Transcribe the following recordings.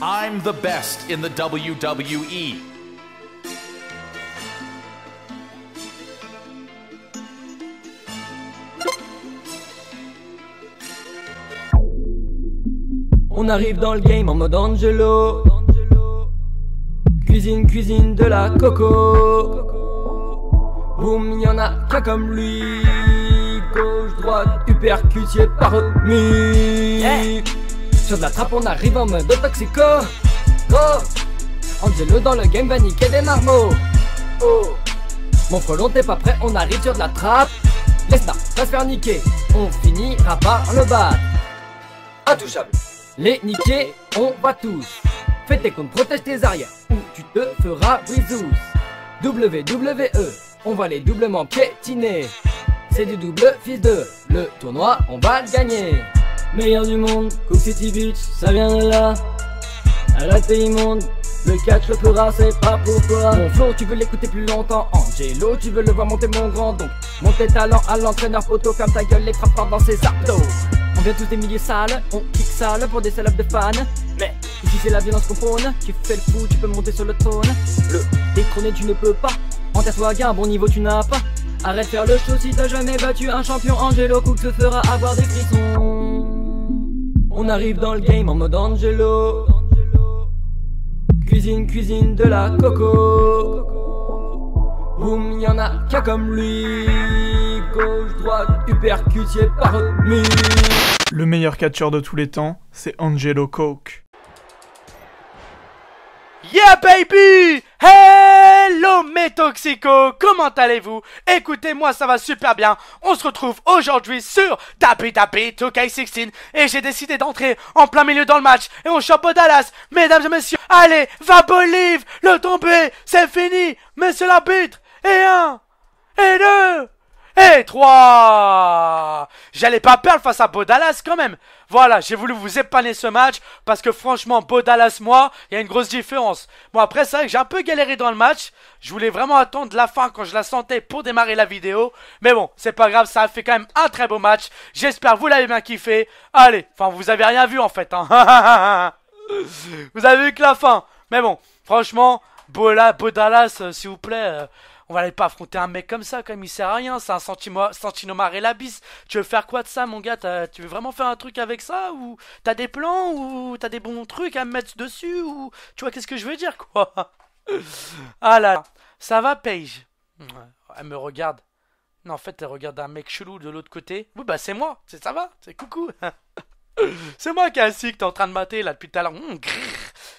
I'm the best in the WWE. On arrive dans le game en mode Angelo. Cuisine, cuisine de la coco. Boum, y'en a qu'un comme lui. Gauche, droite, hyper parmi eh, sur de la trappe, on arrive en mode de toxico. Go! Angelo dans le game va niquer des marmots. Oh! Mon frelon, t'es pas prêt, on arrive sur de la trappe. Laisse-la, va faire niquer. On finira par le battre. Intouchable. Les niquer, on va tous. Fais tes comptes, protège tes arrières. Ou tu te feras brisous WWE, on va les doublement piétiner. C'est du double fils de. Le tournoi, on va le gagner. Meilleur du monde, Cook City Beach, ça vient de là À la immondes, le catch le plus rare c'est pas pour toi Mon flow, tu veux l'écouter plus longtemps Angelo, tu veux le voir monter mon grand don. monter talent à l'entraîneur photo Comme ta gueule, les frappes dans ses abdos On vient tous des milliers sales, on kick sale pour des salopes de fans Mais tu c'est la violence qu'on prône Tu fais le fou, tu peux monter sur le trône Le détrôner tu ne peux pas En toi un bon niveau tu n'as pas Arrête faire le show si t'as jamais battu un champion Angelo Cook te fera avoir des frissons on arrive dans le game en mode Angelo. Cuisine, cuisine de la coco. Boum, y'en a qu'un comme lui. Gauche, droite, hypercutier, par Le meilleur catcheur de tous les temps, c'est Angelo Coke. Yeah baby Hello mes toxicos Comment allez-vous Écoutez-moi, ça va super bien. On se retrouve aujourd'hui sur Tapi Tapi 2 16 et j'ai décidé d'entrer en plein milieu dans le match et au chapeau Dallas. Mesdames et messieurs, allez, va Bolive Le tomber, c'est fini Mais c'est l'arbitre Et un Et deux et 3 J'allais pas perdre face à Bodalas quand même Voilà, j'ai voulu vous épaner ce match parce que franchement, Bodalas, moi, il y a une grosse différence. Bon, après, c'est vrai que j'ai un peu galéré dans le match. Je voulais vraiment attendre la fin quand je la sentais pour démarrer la vidéo. Mais bon, c'est pas grave, ça a fait quand même un très beau match. J'espère vous l'avez bien kiffé. Allez, enfin, vous avez rien vu en fait. Hein. vous avez vu que la fin. Mais bon, franchement, Baudalas, Bodalas, euh, s'il vous plaît... Euh, on va aller pas affronter un mec comme ça, comme il sert à rien. C'est un sentiment, et la Tu veux faire quoi de ça, mon gars Tu veux vraiment faire un truc avec ça Ou t'as des plans Ou t'as des bons trucs à me mettre dessus Ou tu vois, qu'est-ce que je veux dire, quoi Ah là, ça va, Paige Elle me regarde. Non, en fait, elle regarde un mec chelou de l'autre côté. Oui, bah c'est moi, c'est ça va, c'est coucou. C'est moi, qui assis que t'es en train de mater là depuis tout à l'heure. Hum,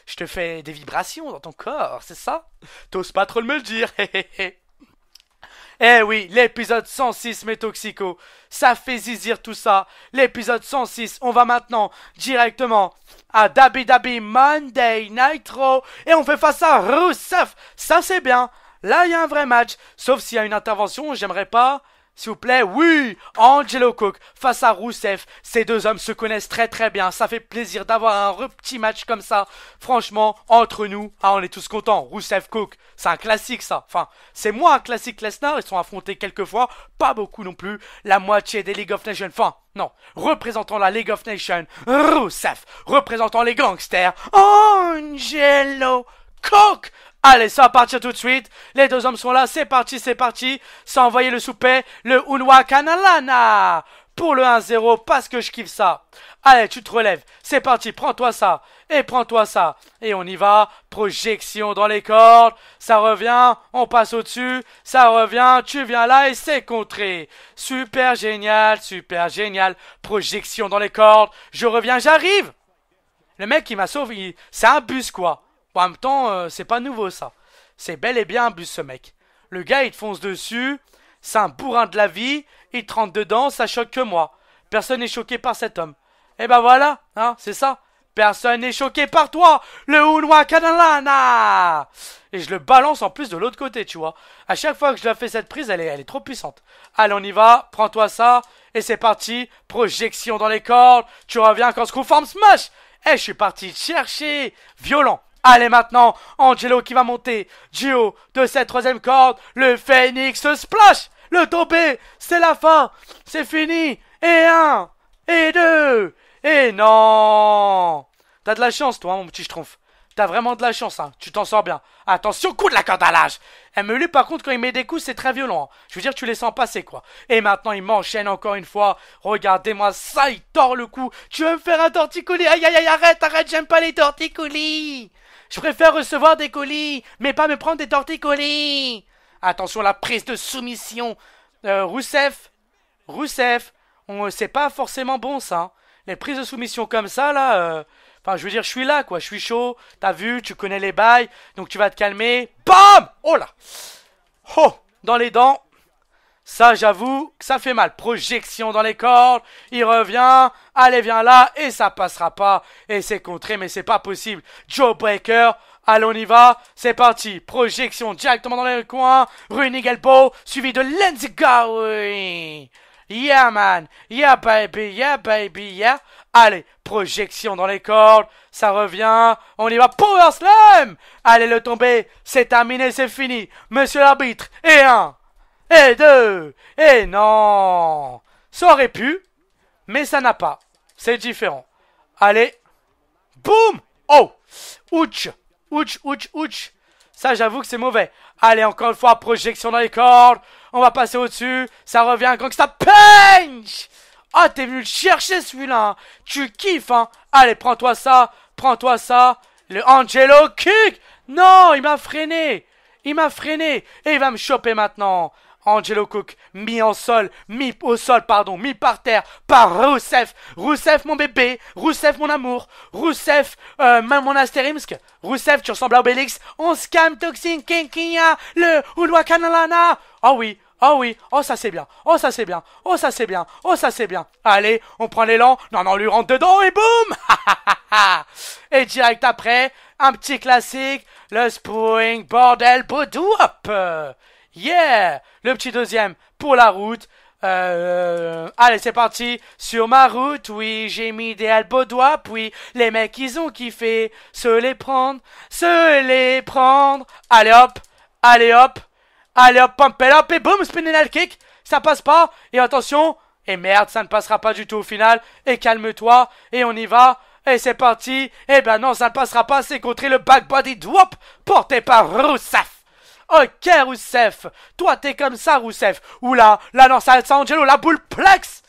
je te fais des vibrations dans ton corps, c'est ça T'oses pas trop me le dire, Eh oui, l'épisode 106 mes toxicos, ça fait zizir tout ça. L'épisode 106, on va maintenant directement à Dabi Dabi Monday Nitro et on fait face à Rousseff. Ça c'est bien. Là, il y a un vrai match. Sauf s'il y a une intervention, j'aimerais pas s'il vous plaît, oui Angelo Cook face à Rousseff. Ces deux hommes se connaissent très très bien. Ça fait plaisir d'avoir un petit match comme ça. Franchement, entre nous, ah, on est tous contents. Rousseff Cook, c'est un classique ça. Enfin, c'est moins un classique Lesnar. Ils sont affrontés quelques fois. Pas beaucoup non plus. La moitié des League of Nations. Enfin, non. Représentant la League of Nations. Rousseff. Représentant les gangsters. Angelo Cook Allez, ça va partir tout de suite. Les deux hommes sont là. C'est parti, c'est parti. Ça a le souper. Le Unwa Kanalana pour le 1-0 parce que je kiffe ça. Allez, tu te relèves. C'est parti, prends-toi ça. Et prends-toi ça. Et on y va. Projection dans les cordes. Ça revient. On passe au-dessus. Ça revient. Tu viens là et c'est contré. Super génial, super génial. Projection dans les cordes. Je reviens, j'arrive. Le mec, qui m'a sauvé. C'est un bus, quoi en même temps, euh, c'est pas nouveau ça. C'est bel et bien un bus ce mec. Le gars il te fonce dessus, c'est un bourrin de la vie, il te rentre dedans, ça choque que moi. Personne n'est choqué par cet homme. Et eh ben voilà, hein, c'est ça. Personne n'est choqué par toi, le Unwa Kanalana Et je le balance en plus de l'autre côté, tu vois. À chaque fois que je la fais cette prise, elle est, trop puissante. Allez, on y va, prends-toi ça, et c'est parti. Projection dans les cordes, tu reviens quand ce forme smash Eh, je suis parti chercher Violent Allez maintenant, Angelo qui va monter. Gio de cette troisième corde. Le Phoenix Splash. Le topé. C'est la fin. C'est fini. Et un. Et deux. Et non. T'as de la chance toi, hein, mon petit schtroumpf. T'as vraiment de la chance, hein. Tu t'en sors bien. Attention, coup de la corde à l'âge. Eh, lui par contre, quand il met des coups, c'est très violent. Hein. Je veux dire, tu les sens passer, quoi. Et maintenant, il m'enchaîne encore une fois. Regardez-moi ça, il tord le cou. Tu veux me faire un torticolis Aïe, aïe, aïe, arrête, arrête, j'aime pas les torticolis. Je préfère recevoir des colis, mais pas me prendre des torticolis. Attention, la prise de soumission. Euh, Rousseff, Rousseff, c'est pas forcément bon ça. Les prises de soumission comme ça là, euh, enfin je veux dire, je suis là quoi, je suis chaud. T'as vu, tu connais les bails, donc tu vas te calmer. Bam, oh là, oh, dans les dents. Ça, j'avoue, ça fait mal. Projection dans les cordes. Il revient. Allez, viens là. Et ça passera pas. Et c'est contré, mais c'est pas possible. Joe Breaker. Allez, on y va. C'est parti. Projection directement dans les coins. Running elbow. Suivi de Lindsay Gowry. Yeah, man. Yeah, baby. Yeah, baby. Yeah. Allez, projection dans les cordes. Ça revient. On y va. Power Slam. Allez, le tomber. C'est terminé. C'est fini. Monsieur l'arbitre. Et un. Et eh, deux Et eh, non Ça aurait pu, mais ça n'a pas. C'est différent. Allez Boum Oh Ouch Ouch, ouch, ouch Ça, j'avoue que c'est mauvais. Allez, encore une fois, projection dans les cordes. On va passer au-dessus. Ça revient, quand ça punch Ah, oh, t'es venu le chercher, celui-là hein. Tu kiffes, hein Allez, prends-toi ça Prends-toi ça Le Angelo kick Non, il m'a freiné il m'a freiné et il va me choper maintenant. Angelo Cook, mis en sol, mis au sol, pardon, mis par terre par Rousseff. Rousseff, mon bébé. Rousseff, mon amour. Rousseff, euh, mon astérimsk. Rousseff, tu ressembles à Obélix. On scam Toxin Kinkia, le oulouakanalana. Kanalana. Oh oui, Oh oui, oh ça c'est bien, oh ça c'est bien, oh ça c'est bien, oh ça c'est bien. Allez, on prend l'élan, non non, lui rentre dedans et boum Et direct après, un petit classique, le Spring Bordel euh, Yeah Le petit deuxième pour la route. Euh, allez, c'est parti. Sur ma route, oui, j'ai mis des halbaudois. puis les mecs, ils ont kiffé. Se les prendre, se les prendre. Allez hop, allez hop, allez hop, pump it up, et boum, spinning kick. Ça passe pas, et attention, et merde, ça ne passera pas du tout au final. Et calme-toi, et on y va. Et c'est parti. et eh ben non, ça ne passera pas, c'est contrer le back body drop porté par Roussaf. Ok, Rousseff Toi, t'es comme ça, Rousseff Oula, là, non, ça ça, Angelo, la boule plex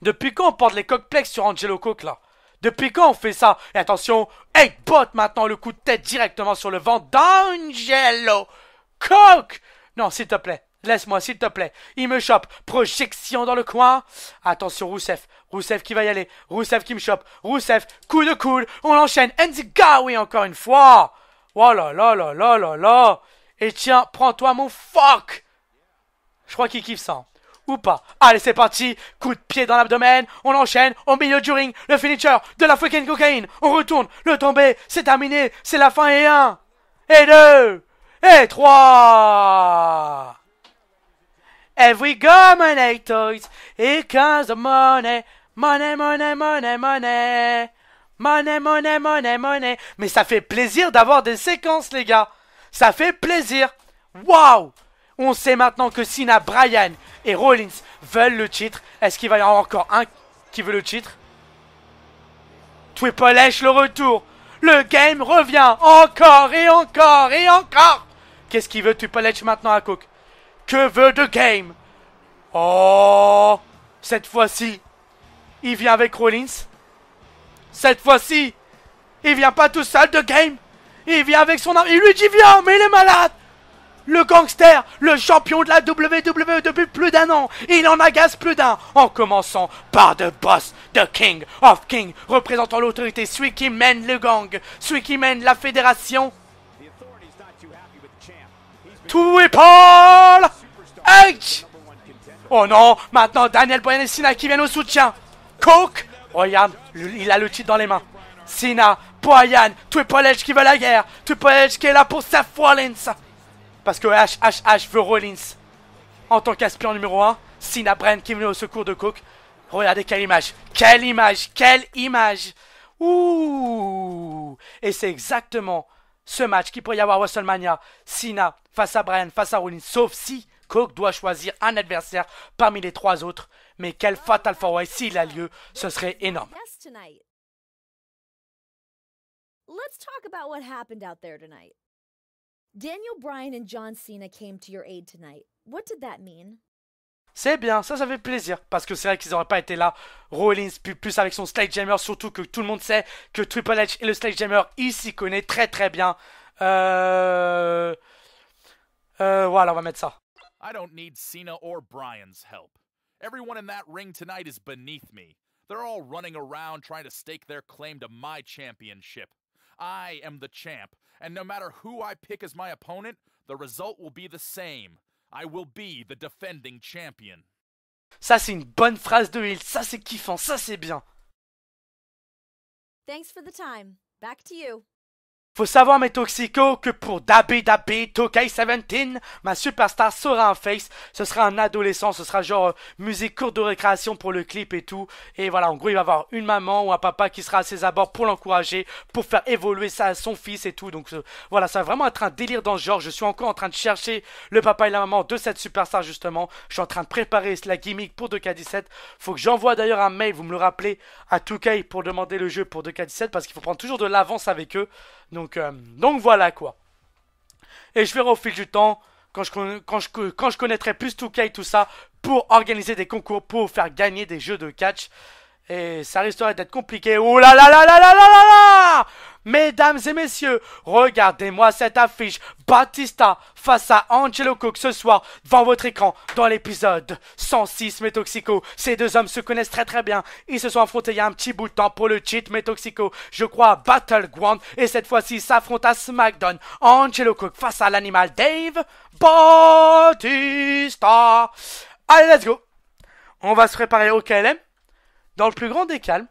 Depuis quand on porte les coques plex sur Angelo Cook, là Depuis quand on fait ça Et attention, hey, bot maintenant, le coup de tête directement sur le vent d'Angelo Cook Non, s'il te plaît, Laisse-moi, s'il te plaît. Il me chope. Projection dans le coin. Attention, Rousseff. Rousseff qui va y aller. Rousseff qui me chope. Rousseff. Coup de coude. On enchaîne. oui encore une fois. Oh là là là là là là. Et tiens, prends-toi mon fuck Je crois qu'il kiffe ça. Hein. Ou pas. Allez, c'est parti. Coup de pied dans l'abdomen. On enchaîne. Au milieu du ring. Le finisher. De la fucking cocaïne. On retourne. Le tombé. C'est terminé. C'est la fin. Et un. Et deux. Et trois. If we go money toys, It comes the money. Money, money, money, money. Money, money, money, money. Mais ça fait plaisir d'avoir des séquences, les gars. Ça fait plaisir. Waouh On sait maintenant que Sina, Bryan et Rollins veulent le titre. Est-ce qu'il va y avoir encore un qui veut le titre Triple H le retour. Le game revient encore et encore et encore. Qu'est-ce qu'il veut Triple H maintenant à Cook Que veut The Game Oh Cette fois-ci, il vient avec Rollins. Cette fois-ci, il vient pas tout seul The Game. Il vient avec son arme. Il lui dit viens, mais il est malade. Le gangster, le champion de la WWE depuis plus d'un an, il en agace plus d'un, en commençant par The Boss, The King of King, représentant l'autorité, celui qui mène le gang, celui qui mène la fédération. Tout Paul H. Oh non, maintenant Daniel Bryan et qui viennent au soutien. Coke Regarde, il a le titre dans les mains. Cena, Bryan, Triple H qui veut la guerre, Triple H qui est là pour Seth Rollins. Parce que HHH veut Rollins en tant qu'aspirant numéro 1. Cena Brand qui est venu au secours de Cook. Regardez quelle image, quelle image, quelle image. Ouh Et c'est exactement ce match qui pourrait y avoir WrestleMania. Cena face à Bryan, face à Rollins. Sauf si Cook doit choisir un adversaire parmi les trois autres. Mais quel Fatal Four Way s'il a lieu, ce serait énorme. Let's talk about what happened out there tonight. Daniel Bryan and John Cena came to your aid tonight. What did that mean? C'est bien, ça, ça fait plaisir. Parce que c'est vrai qu'ils n'auraient pas été là. Rollins, plus avec son Sledgehammer, surtout que tout le monde sait que Triple H et le Sledgehammer, il s'y connaît très très bien. Euh... Euh, voilà, on va mettre ça. I don't need Cena or Bryan's help. Everyone in that ring tonight is beneath me. They're all running around trying to stake their claim to my championship. I am the champ, and no matter who I pick as my opponent, the result will be the same. I will be the defending champion. Ça c'est une bonne phrase de Hill, ça c'est kiffant, ça c'est bien. Thanks for the time. Back to you. Faut savoir, mes toxicos, que pour Dabi Dabi Tokai 17, ma superstar sera un face. Ce sera un adolescent, ce sera genre euh, musique courte de récréation pour le clip et tout. Et voilà, en gros, il va avoir une maman ou un papa qui sera à ses abords pour l'encourager, pour faire évoluer ça, à son fils et tout. Donc euh, voilà, ça va vraiment être un délire dans ce genre. Je suis encore en train de chercher le papa et la maman de cette superstar, justement. Je suis en train de préparer la gimmick pour 2K17. Faut que j'envoie d'ailleurs un mail, vous me le rappelez, à Tokai pour demander le jeu pour 2K17 parce qu'il faut prendre toujours de l'avance avec eux. Donc, euh, donc voilà quoi. Et je verrai au fil du temps, quand je, connaîtrai plus 2K et tout ça, pour organiser des concours, pour faire gagner des jeux de catch. Et ça risquerait d'être compliqué. Ouh là là là là Mesdames et messieurs, regardez-moi cette affiche. Batista face à Angelo Cook ce soir devant votre écran dans l'épisode 106 Metoxico. Ces deux hommes se connaissent très très bien. Ils se sont affrontés il y a un petit bout de temps pour le cheat Metoxico. Je crois à Battleground et cette fois-ci s'affrontent à SmackDown. Angelo Cook face à l'animal Dave Batista. Allez, let's go. On va se préparer au KLM dans le plus grand des calmes,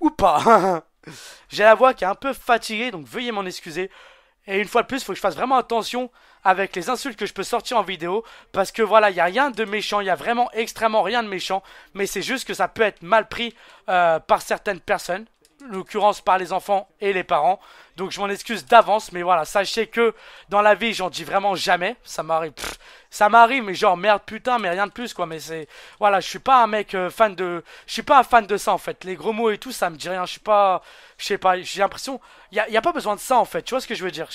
ou pas. J'ai la voix qui est un peu fatiguée, donc veuillez m'en excuser. Et une fois de plus, il faut que je fasse vraiment attention avec les insultes que je peux sortir en vidéo, parce que voilà, il n'y a rien de méchant, il n'y a vraiment extrêmement rien de méchant, mais c'est juste que ça peut être mal pris euh, par certaines personnes, l'occurrence par les enfants et les parents. Donc je m'en excuse d'avance, mais voilà, sachez que dans la vie, j'en dis vraiment jamais. Ça m'arrive, ça m'arrive, mais genre merde, putain, mais rien de plus quoi. Mais c'est, voilà, je suis pas un mec euh, fan de, je suis pas un fan de ça en fait. Les gros mots et tout, ça me dit rien. Je suis pas, je sais pas, j'ai l'impression, y a, a pas besoin de ça en fait. Tu vois ce que je veux dire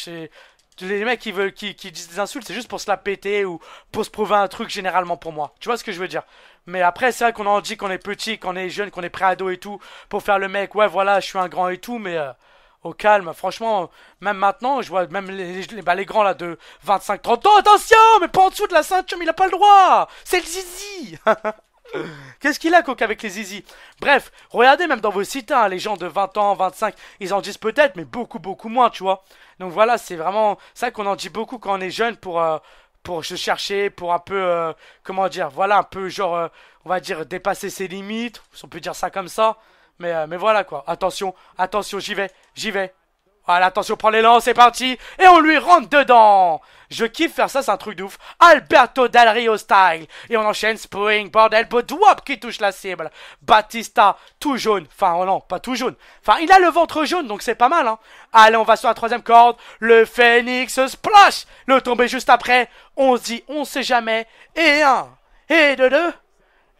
les mecs qui veulent qui, qui disent des insultes, c'est juste pour se la péter ou pour se prouver un truc généralement pour moi. Tu vois ce que je veux dire mais après, c'est vrai qu'on en dit qu'on est petit, qu'on est jeune, qu'on est prêt à dos et tout, pour faire le mec, ouais, voilà, je suis un grand et tout, mais euh, au calme, franchement, même maintenant, je vois même les, bah, grands là de 25-30 ans, attention, mais pas en dessous de la ceinture, mais il a pas le droit C'est le zizi Qu'est-ce qu'il a, Coq, avec les zizi Bref, regardez même dans vos sites, hein, les gens de 20 ans, 25, ils en disent peut-être, mais beaucoup, beaucoup moins, tu vois. Donc voilà, c'est vraiment ça qu'on en dit beaucoup quand on est jeune pour, euh, pour se chercher, pour un peu, euh, comment dire, voilà, un peu genre, euh, on va dire, dépasser ses limites, on peut dire ça comme ça, mais, euh, mais voilà quoi, attention, attention, j'y vais, j'y vais, Allez, attention, prend l'élan, c'est parti. Et on lui rentre dedans. Je kiffe faire ça, c'est un truc d'ouf Alberto Del style. Et on enchaîne Spring, bordel, Drop qui touche la cible. Batista, tout jaune. Enfin, oh non, pas tout jaune. Enfin, il a le ventre jaune, donc c'est pas mal. Hein. Allez, on va sur la troisième corde. Le phénix, Splash. Le tomber juste après. On se dit, on sait jamais. Et un, et deux, deux.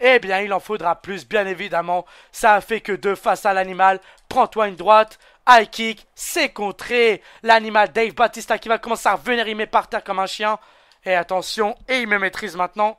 Eh bien, il en faudra plus, bien évidemment. Ça a fait que deux face à l'animal. Prends-toi une droite. High kick, c'est contré. L'animal Dave Batista qui va commencer à venir, il met par terre comme un chien. Et attention, et il me maîtrise maintenant.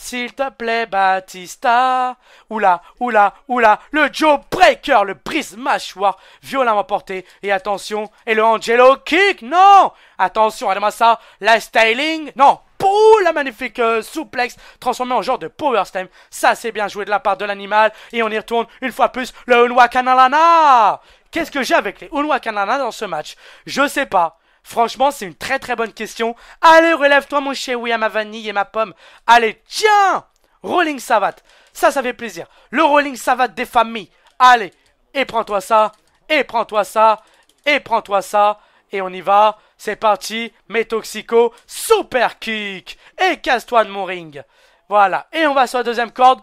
S'il te plaît, Batista. Oula, oula, oula. Le Joe Breaker, le brise-mâchoire, violemment porté. Et attention, et le Angelo Kick, non Attention, regarde-moi ça. La styling, non Pouh, la magnifique euh, souplex transformée en genre de power slam. Ça, c'est bien joué de la part de l'animal. Et on y retourne une fois plus le Unwa Kanalana. Qu'est-ce que j'ai avec les Unwa Kanalana dans ce match Je sais pas. Franchement, c'est une très très bonne question. Allez, relève-toi mon chéri, oui, à ma vanille et ma pomme. Allez, tiens Rolling savate. Ça, ça fait plaisir. Le rolling savate des familles. Allez, et prends-toi ça, et prends-toi ça, et prends-toi ça. Et on y va, c'est parti, mes toxico. super kick Et casse-toi de mon ring Voilà, et on va sur la deuxième corde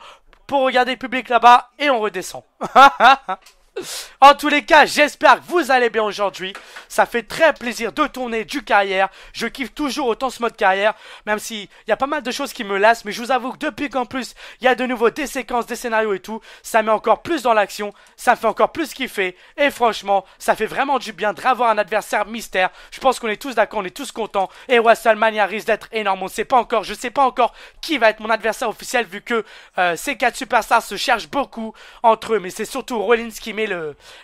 pour regarder le public là-bas, et on redescend En tous les cas, j'espère que vous allez bien aujourd'hui. Ça fait très plaisir de tourner du carrière. Je kiffe toujours autant ce mode carrière, même si il y a pas mal de choses qui me lassent. Mais je vous avoue que depuis qu'en plus, il y a de nouveau des séquences, des scénarios et tout, ça met encore plus dans l'action, ça fait encore plus kiffer. Et franchement, ça fait vraiment du bien de revoir un adversaire mystère. Je pense qu'on est tous d'accord, on est tous contents. Et WrestleMania risque d'être énorme. On ne sait pas encore, je sais pas encore qui va être mon adversaire officiel vu que euh, ces quatre superstars se cherchent beaucoup entre eux. Mais c'est surtout Rollins qui met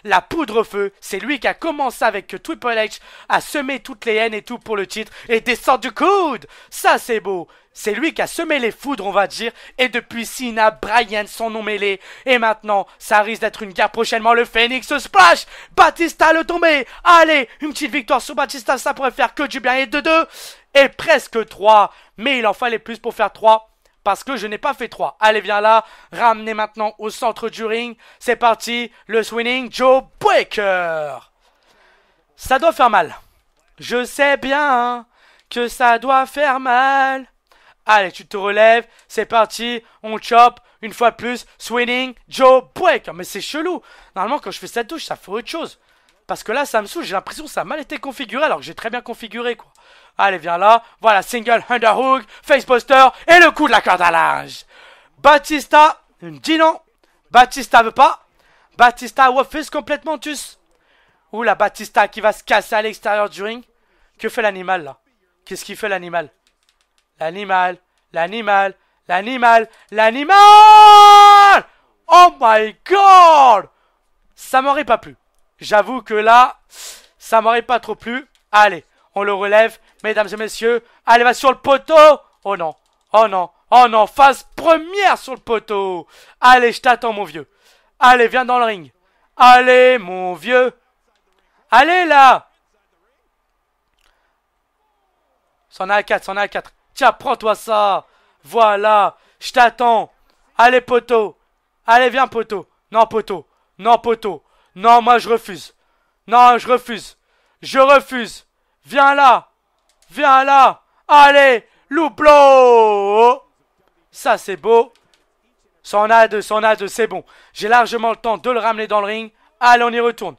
la poudre feu. C'est lui qui a commencé avec Triple H à semer toutes les haines et tout pour le titre et descend du coude. Ça, c'est beau. C'est lui qui a semé les foudres, on va dire. Et depuis Sina Brian son nom mêlé Et maintenant, ça risque d'être une guerre prochainement. Le Phoenix Splash Batista le tombé Allez Une petite victoire sur Batista, ça pourrait faire que du bien. Et de deux, et presque trois. Mais il en fallait plus pour faire trois parce que je n'ai pas fait 3. Allez, viens là, ramenez maintenant au centre du ring. C'est parti, le swinging Joe Breaker. Ça doit faire mal. Je sais bien que ça doit faire mal. Allez, tu te relèves, c'est parti, on chope, une fois de plus, swinging Joe Breaker. Mais c'est chelou. Normalement, quand je fais cette touche, ça fait autre chose. Parce que là, ça me saoule, j'ai l'impression que ça a mal été configuré, alors que j'ai très bien configuré, quoi. Allez, viens là. Voilà, single, underhook, Face poster et le coup de la corde à linge. Batista dit non. Batista veut pas. Batista refuse complètement tus. Ouh, la Batista qui va se casser à l'extérieur du ring. Que fait l'animal, là Qu'est-ce qu'il fait, l'animal L'animal, l'animal, l'animal, l'animal Oh my god Ça m'aurait pas plu. J'avoue que là, ça m'aurait pas trop plu. Allez, on le relève, mesdames et messieurs. Allez, va sur le poteau. Oh non, oh non, oh non, phase première sur le poteau. Allez, je t'attends, mon vieux. Allez, viens dans le ring. Allez, mon vieux. Allez, là. C'en a quatre, 4, c'en a 4. Tiens, prends-toi ça. Voilà, je t'attends. Allez, poteau. Allez, viens, poteau. Non, poteau. Non, poteau. Non, moi je refuse. Non, je refuse. Je refuse. Viens là. Viens là. Allez, Louplo Ça, c'est beau. S'en a deux, s'en a deux, c'est bon. J'ai largement le temps de le ramener dans le ring. Allez, on y retourne.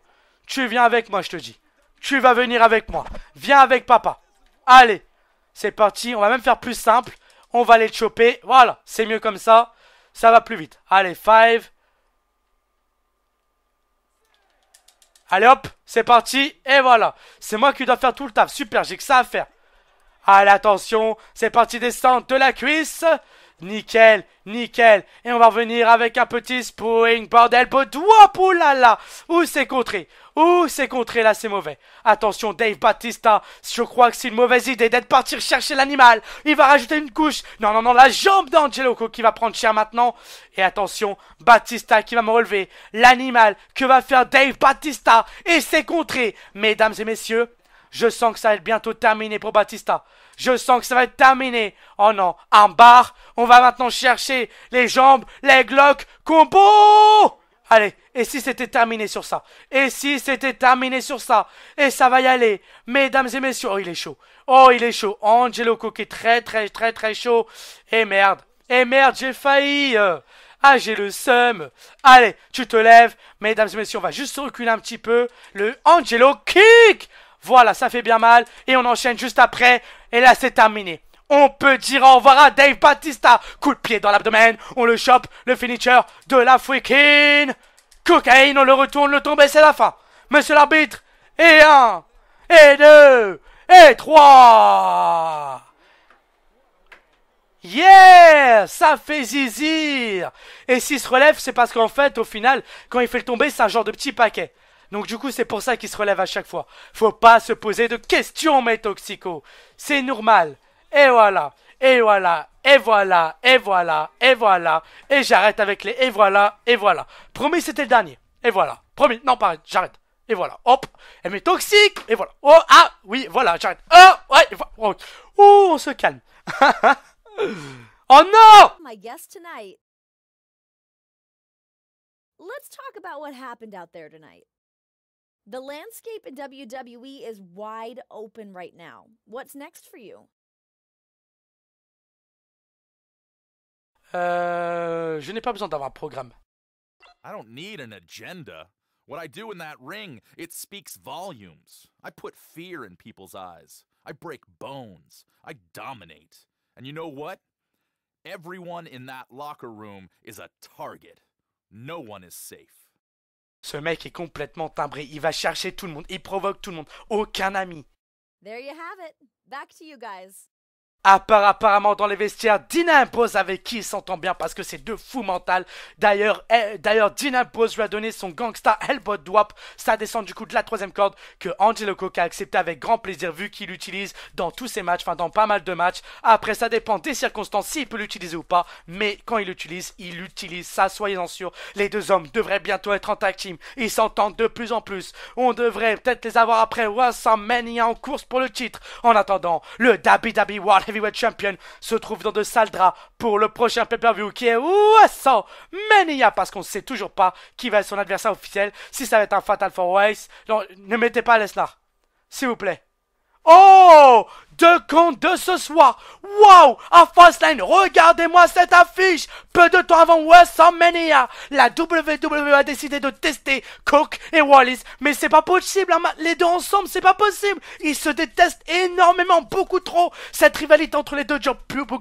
Tu viens avec moi, je te dis. Tu vas venir avec moi. Viens avec papa. Allez, c'est parti. On va même faire plus simple. On va aller le choper. Voilà, c'est mieux comme ça. Ça va plus vite. Allez, five. Allez hop, c'est parti, et voilà. C'est moi qui dois faire tout le taf. Super, j'ai que ça à faire. Allez, attention, c'est parti, descendre de la cuisse. Nickel, nickel. Et on va revenir avec un petit spring, bordel, là là, Où c'est contré Où c'est contré, là, c'est mauvais. Attention, Dave Batista, je crois que c'est une mauvaise idée d'être parti chercher l'animal. Il va rajouter une couche. Non, non, non, la jambe d'Angelo qui va prendre cher maintenant. Et attention, Batista qui va me relever. L'animal que va faire Dave Batista. Et c'est contré. Mesdames et messieurs, je sens que ça va être bientôt terminé pour Batista. Je sens que ça va être terminé. Oh non, en bar On va maintenant chercher les jambes, les glocks, combo Allez, et si c'était terminé sur ça Et si c'était terminé sur ça Et ça va y aller Mesdames et messieurs, oh il est chaud Oh il est chaud Angelo est très très très très chaud Et merde Et merde, j'ai failli Ah, j'ai le seum. Allez, tu te lèves. Mesdames et messieurs, on va juste reculer un petit peu. Le Angelo Kick. Voilà, ça fait bien mal. Et on enchaîne juste après et là, c'est terminé. On peut dire au revoir à Dave Batista. Coup de pied dans l'abdomen. On le chope. Le finisher de la freaking cocaïne. On le retourne, le tombe c'est la fin. Monsieur l'arbitre. Et un. Et deux. Et trois. Yeah Ça fait zizir Et s'il se relève, c'est parce qu'en fait, au final, quand il fait le tomber, c'est un genre de petit paquet. Donc du coup, c'est pour ça qu'il se relève à chaque fois. Faut pas se poser de questions, mes toxicos. C'est normal. Et voilà. Et voilà. Et voilà. Et voilà. Et voilà. Et j'arrête avec les et voilà. Et voilà. Promis, c'était le dernier. Et voilà. Promis. Non, pas j'arrête. Et voilà. Hop. Et mais toxique. Et voilà. Oh, ah, oui, voilà, j'arrête. Oh, ouais. Oh, on se calme. oh non! Let's talk about what happened out there tonight. The landscape in WWE is wide open right now. What's next for you? Euh, je n'ai pas besoin d'avoir un programme. I don't need an agenda. What I do in that ring, it speaks volumes. I put fear in people's eyes. I break bones. I dominate. And you know what? Everyone in that locker room is a target. No one is safe. Ce mec est complètement timbré. Il va chercher tout le monde. Il provoque tout le monde. Aucun ami. There you have it. Back to you guys part apparemment dans les vestiaires, Dina Impose avec qui il s'entend bien parce que c'est deux fous mentales. D'ailleurs, eh, d'ailleurs, Dina Impose lui a donné son gangsta Hellbot Dwap. Ça descend du coup de la troisième corde que Angelo Coca a accepté avec grand plaisir vu qu'il l'utilise dans tous ses matchs, enfin dans pas mal de matchs. Après, ça dépend des circonstances s'il peut l'utiliser ou pas, mais quand il l'utilise, il l'utilise. Ça, soyez-en sûr Les deux hommes devraient bientôt être en tag team. Ils s'entendent de plus en plus. On devrait peut-être les avoir après Mania en course pour le titre. En attendant, le e dabi Heavyweight Champion se trouve dans de sales draps pour le prochain pay-per-view qui est Wrestle Mania parce qu'on sait toujours pas qui va être son adversaire officiel, si ça va être un Fatal Fourways, Ways. ne mettez pas Lesnar, s'il vous plaît. Oh deux comptes de ce soir. Wow! À Fastlane, regardez-moi cette affiche! Peu de temps avant WrestleMania, la WWE a décidé de tester Cook et Wallis. Mais c'est pas possible, hein, les deux ensemble, c'est pas possible! Ils se détestent énormément, beaucoup trop! Cette rivalité entre les deux jobs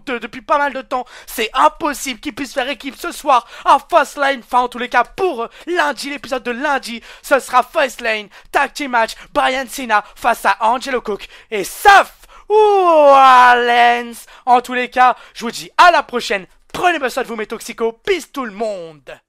depuis pas mal de temps, c'est impossible qu'ils puissent faire équipe ce soir à Fastlane. Enfin, en tous les cas, pour lundi, l'épisode de lundi, ce sera Fastlane, Tag Team Match, Brian Cena face à Angelo Cook et Saf! à oh, Lens En tous les cas, je vous dis à la prochaine, prenez bien soin de vous mes toxicos, peace tout le monde